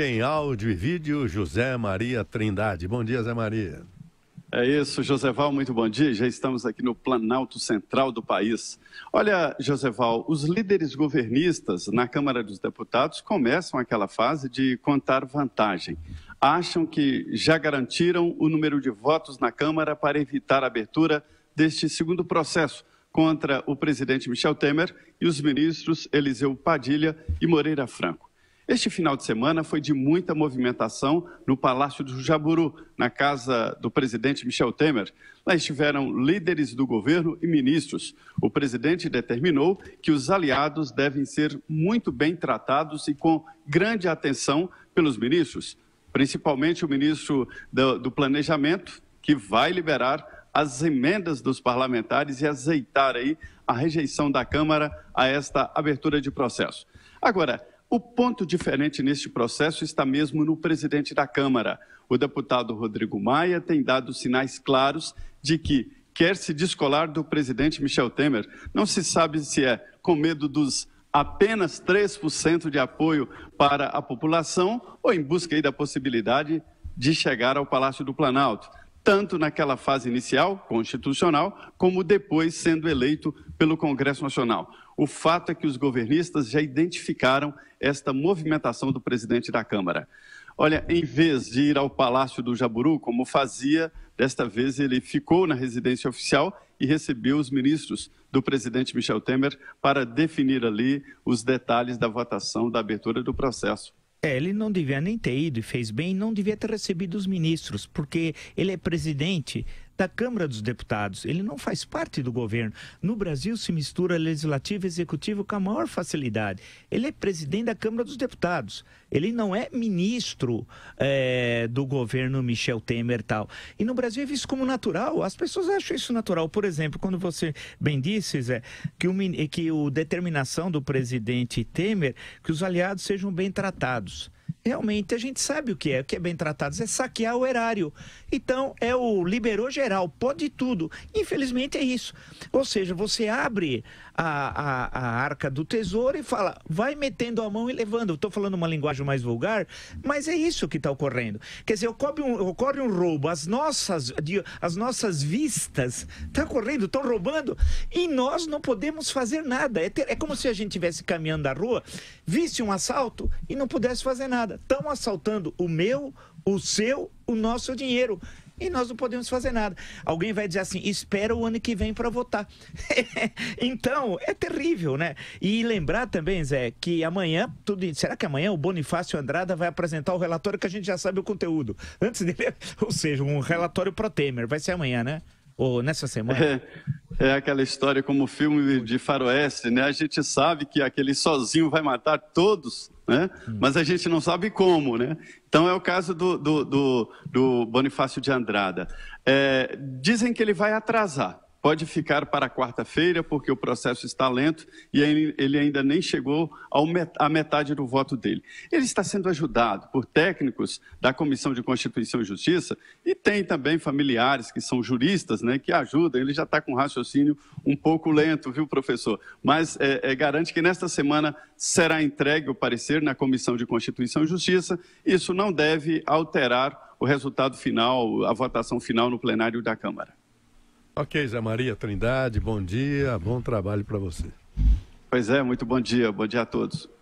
em áudio e vídeo, José Maria Trindade. Bom dia, Zé Maria. É isso, Joseval, muito bom dia. Já estamos aqui no Planalto Central do país. Olha, Joseval, os líderes governistas na Câmara dos Deputados começam aquela fase de contar vantagem. Acham que já garantiram o número de votos na Câmara para evitar a abertura deste segundo processo contra o presidente Michel Temer e os ministros Eliseu Padilha e Moreira Franco. Este final de semana foi de muita movimentação no Palácio do Jaburu, na casa do presidente Michel Temer. Lá estiveram líderes do governo e ministros. O presidente determinou que os aliados devem ser muito bem tratados e com grande atenção pelos ministros, principalmente o ministro do, do Planejamento, que vai liberar as emendas dos parlamentares e azeitar aí a rejeição da Câmara a esta abertura de processo. Agora, o ponto diferente neste processo está mesmo no presidente da Câmara. O deputado Rodrigo Maia tem dado sinais claros de que quer se descolar do presidente Michel Temer. Não se sabe se é com medo dos apenas 3% de apoio para a população ou em busca da possibilidade de chegar ao Palácio do Planalto, tanto naquela fase inicial, constitucional, como depois sendo eleito pelo Congresso Nacional. O fato é que os governistas já identificaram esta movimentação do presidente da Câmara. Olha, em vez de ir ao Palácio do Jaburu, como fazia, desta vez ele ficou na residência oficial e recebeu os ministros do presidente Michel Temer para definir ali os detalhes da votação da abertura do processo. É, ele não devia nem ter ido e fez bem, não devia ter recebido os ministros, porque ele é presidente, da Câmara dos Deputados. Ele não faz parte do governo. No Brasil se mistura legislativo e executivo com a maior facilidade. Ele é presidente da Câmara dos Deputados. Ele não é ministro é, do governo Michel Temer e tal. E no Brasil é visto como natural. As pessoas acham isso natural. Por exemplo, quando você bem disse, Zé, que o, que o determinação do presidente Temer que os aliados sejam bem tratados realmente a gente sabe o que é, o que é bem tratado, é saquear o erário. Então, é o liberou geral, pode tudo. Infelizmente é isso. Ou seja, você abre a, a, a arca do tesouro e fala, vai metendo a mão e levando. Estou falando uma linguagem mais vulgar, mas é isso que está ocorrendo. Quer dizer, ocorre um, ocorre um roubo, as nossas, as nossas vistas estão tá correndo, estão roubando, e nós não podemos fazer nada. É, ter, é como se a gente estivesse caminhando na rua, visse um assalto e não pudesse fazer nada nada. Estão assaltando o meu, o seu, o nosso dinheiro e nós não podemos fazer nada. Alguém vai dizer assim: espera o ano que vem para votar. então, é terrível, né? E lembrar também, Zé, que amanhã, tudo, será que amanhã o Bonifácio Andrada vai apresentar o relatório que a gente já sabe o conteúdo? Antes dele, ou seja, um relatório pro Temer, vai ser amanhã, né? Ou nessa semana? É aquela história como filme de faroeste, né? A gente sabe que aquele sozinho vai matar todos, né? Hum. Mas a gente não sabe como, né? Então é o caso do, do, do, do Bonifácio de Andrada. É, dizem que ele vai atrasar pode ficar para quarta-feira, porque o processo está lento e ele ainda nem chegou à metade do voto dele. Ele está sendo ajudado por técnicos da Comissão de Constituição e Justiça e tem também familiares que são juristas, né, que ajudam. Ele já está com raciocínio um pouco lento, viu, professor? Mas é, é, garante que nesta semana será entregue o parecer na Comissão de Constituição e Justiça. Isso não deve alterar o resultado final, a votação final no plenário da Câmara. Ok, Zé Maria Trindade, bom dia, bom trabalho para você. Pois é, muito bom dia, bom dia a todos.